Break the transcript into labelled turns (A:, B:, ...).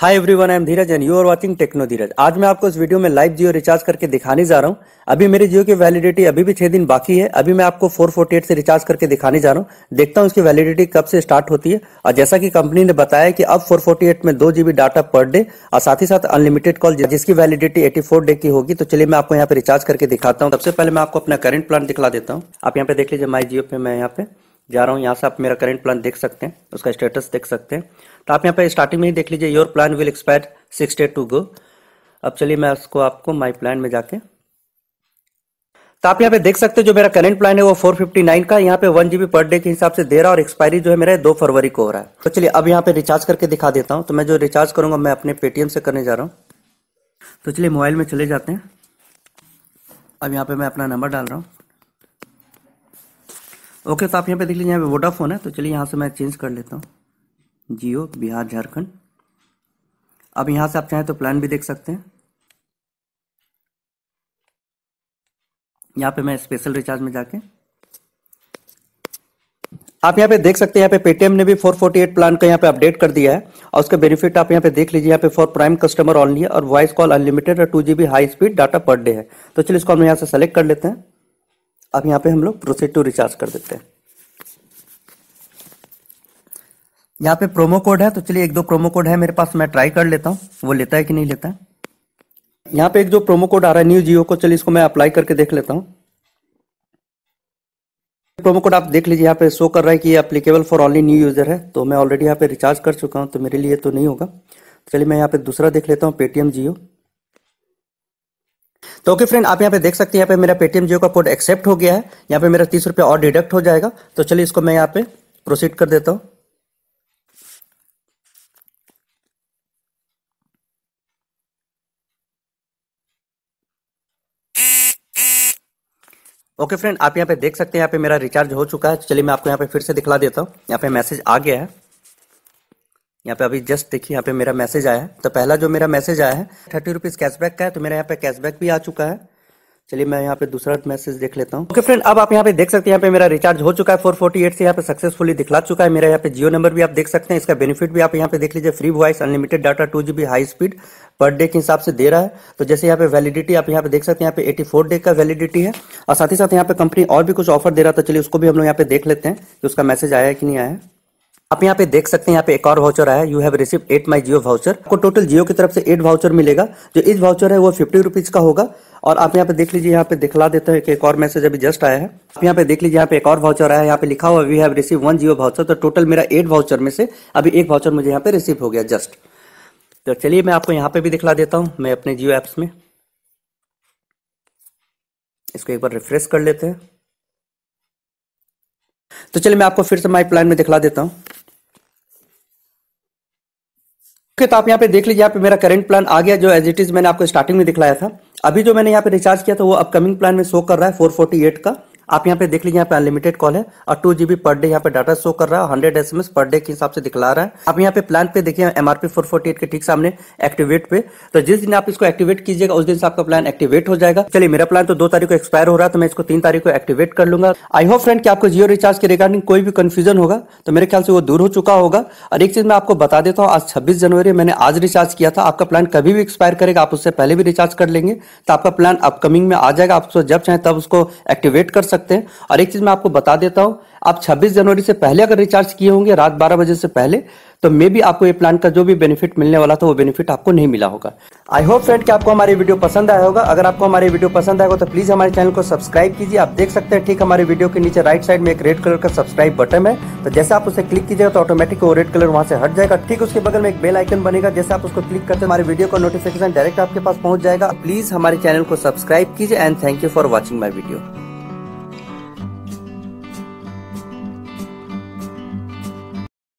A: hi everyone I am Dheeraj and you are watching techno Dheeraj आज मैं आपको इस वीडियो में लाइव जियो रिचार्ज करके दिखाने जा रहा हूँ अभी मेरे जियो की वैलिडिटी अभी भी छह दिन बाकी है अभी मैं आपको 448 से रिचार्ज करके दिखाने जा रहा हूं देखता हूँ इसकी वैलिडिटी कब से स्टार्ट होती है और जैसा की कंपनी ने बताया कि अब फोर में दो जीबी डाटा पर डे और साथ ही साथ अनलिमिटेड कॉल जिसकी वैलिडिटी एटी डे की होगी तो चलिए मैं आपको यहाँ पे रिचार्ज करके दिखाता हूँ सबसे पहले मैं आपको अपना करेंट प्लान दिखला देता हूँ आप यहाँ पे देख लीजिए माई जियो पे मैं यहाँ पे जा रहा हूँ यहाँ से आप मेरा करंट प्लान देख सकते हैं उसका स्टेटस देख सकते हैं तो आप यहाँ पे स्टार्टिंग में ही देख लीजिए your plan will expire six day to go अब चलिए मैं उसको आपको माई प्लान में जाके तो आप यहाँ पे देख सकते हैं जो मेरा करंट प्लान है वो 459 का यहाँ पे वन जीबी पर डे के हिसाब से दे रहा है और एक्सपायरी जो है मेरा दो फरवरी को हो रहा है तो चलिए अब यहाँ पे रिचार्ज करके दिखा देता हूँ तो मैं जो रिचार्ज करूंगा मैं अपने पेटीएम से करने जा रहा हूँ तो चलिए मोबाइल में चले जाते हैं अब यहाँ पे मैं अपना नंबर डाल रहा हूँ ओके तो आप यहाँ पे देख लीजिए यहाँ पे वोडाफोन है तो चलिए यहाँ से मैं चेंज कर लेता हूँ जियो बिहार झारखंड अब यहाँ से आप चाहें तो प्लान भी देख सकते हैं यहाँ पे मैं स्पेशल रिचार्ज में जाके आप यहाँ पे देख सकते हैं यहाँ पे पेटीएम ने भी 448 प्लान का यहाँ पे अपडेट कर दिया है और उसका बेनिफिट आप यहाँ पे देख लीजिए यहाँ पे फॉर प्राइम कस्टमर ऑनली है और वॉइस कॉल अनलिमिटेड और two high speed data per day है तो चलिए इसको हम यहाँ से सेलेक्ट कर लेते हैं अब यहाँ पे हम लोग प्रोसेड टू रिचार्ज कर देते हैं यहाँ पे प्रोमो कोड है तो चलिए एक दो प्रोमो कोड है मेरे पास मैं ट्राई कर लेता हूँ वो लेता है कि नहीं लेता है यहाँ पे एक जो प्रोमो कोड आ रहा है न्यू जियो को चलिए इसको मैं अप्लाई करके देख लेता हूँ प्रोमो कोड आप देख लीजिए यहाँ पे शो कर रहा है कि ये applicable for only new user है तो मैं ऑलरेडी यहाँ पे रिचार्ज कर चुका हूँ तो मेरे लिए तो नहीं होगा चलिए मैं यहाँ पे दूसरा देख लेता हूँ पेटीएम जियो तो ओके फ्रेंड आप यहाँ पे देख सकते हैं यहाँ पे मेरा पेटीएम जियो का कोड एक्सेप्ट हो गया है यहाँ पे मेरा तीस रुपये और डिडक्ट हो जाएगा तो चलिए इसको मैं यहाँ पे प्रोसीड कर देता हूँ ओके फ्रेंड आप यहाँ पे देख सकते हैं यहाँ पे मेरा रिचार्ज हो चुका है चलिए मैं आपको यहाँ पे फिर से दिखला देता हूँ यहाँ पे मैसेज आ गया है यहाँ पे अभी जस्ट देखिए यहाँ पे मेरा मैसेज आया है तो पहला जो मेरा मैसेज आया है थर्टी रुपीज कैशबैक का है तो मेरा यहाँ पे कैशबैक भी आ चुका है चलिए मैं यहाँ पे दूसरा मैसेज देख लेता हूँ ओके फ्रेंड अब आप यहाँ पे देख सकते हैं यहाँ पे मेरा रिचार्ज हो चुका है एट से यहाँ पे सक्सेसफुली दिखला चुका है मेरा यहाँ पे जियो नंबर भी आप देख सकते हैं इसका बेनिफिट भी आप यहाँ पे देख लीजिए free voice unlimited data two GB high speed per day के हिसाब से दे रहा है तो जैसे यहाँ पे वैलिडिटी आप यहाँ पे देख सकते हैं यहाँ पे एटी डे का वैलिडिटी है और साथ ही साथ यहाँ पे कंपनी और भी कुछ ऑफर दे रहा था चलिए उसको भी हम लोग यहाँ पे देख लेते हैं कि उसका मैसेज आया कि नहीं आया आप यहाँ पे देख सकते हैं यहाँ पे एक और वाउचर आया you have receive eight my Jio voucher आपको टोटल जियो की तरफ से एट वाउचर मिलेगा जो इस वाउचर है वो फिफ्टी रुपीज का होगा और आप यहाँ पे देख लीजिए यहाँ पे दिखला देते हैं कि एक और मैसेज अभी जस्ट आया है आप यहाँ पे देख लीजिए यहाँ पे एक और वाउचर आया है यहाँ पे लिखा हुआ we have receive one Jio voucher तो टोटल मेरा एट वाउचर में से अभी एक वाउचर मुझे यहाँ पे रिसीव हो गया जस्ट तो चलिए मैं आपको यहाँ पे भी दिखला देता हूँ मैं अपने जियो एप्स में इसको एक बार रिफ्रेश कर लेते हैं तो चलिए मैं आपको फिर से माई प्लान में दिखला देता हूँ ओके तो आप यहाँ पे देख लीजिए यहाँ पे मेरा करंट प्लान आ गया जो एज इट इज मैंने आपको स्टार्टिंग में दिखलाया था अभी जो मैंने यहाँ पे रिचार्ज किया था वो अपकमिंग प्लान में शो कर रहा है 448 का आप यहाँ पे देख लीजिए यहाँ पे अनलिमिटेड कॉल है और टू जीबी पर डे यहाँ पे डाटा शो कर रहा है हंड्रेड एसएमएस पर डे के हिसाब से दिखला रहा है आप यहाँ पे प्लान पे देखिए एमआरपी फोर फोर्टी एट के ठीक सामने एक्टिवेट पे तो जिस दिन आप इसको एक्टिवेट कीजिएगा उस दिन से आपका प्लान एक्टिवेट हो जाएगा चलिए मेरा प्लान तो दो तारीख को एक्सपायर हो रहा है तो मैं इसको तीन तारीख को एक्टिवेट कर लूंगा आई होप फ्रेंड की आपको जियो रिचार्ज के रिगार्डिंग कोई भी कन्फ्यूजन होगा तो मेरे ख्याल से वो दूर हो चुका होगा और एक चीज मैं आपको बता देता हूँ आज छब्बीस जनवरी मैंने आज रिचार्ज किया था आपका प्लान कभी भी एक्सपायर करेगा आप उससे पहले भी रिचार्ज कर लेंगे तो आपका प्लान अपकमिंग में आ जाएगा आप जब चाहे तब उसको एक्टिवेट कर सकते सकते हैं और एक चीज मैं आपको बता देता हूं आप 26 जनवरी से पहले अगर रिचार्ज किए होंगे रात 12 बजे से पहले तो मे भी आपको ये प्लान का जो भी बेनिफिट मिलने वाला था वो बेनिफिट आपको नहीं मिला होगा आई होप फ्रेंड कि आपको हमारी वीडियो पसंद आया होगा अगर आपको हमारी वीडियो पसंद आएगा तो प्लीज हमारे चैनल को सब्सक्राइब कीजिए आप देख सकते हैं ठीक हमारे वीडियो के नीचे राइट साइड में एक रेड कलर का सब्सक्राइब बटन है तो जैसे आप उसे क्लिक कीजिएगा तो ऑटोमेटिक वो रेड कलर वहां से हट जाएगा ठीक उसके बगल में एक बेल आइकन बनेगा जैसे आप उसको क्लिक करते हमारे वीडियो का नोटिफिकेशन डायरेक्ट आपके पास पहुंच जाएगा प्लीज हमारे चैनल को सब्सक्राइब कीजिए and thank you for watching my video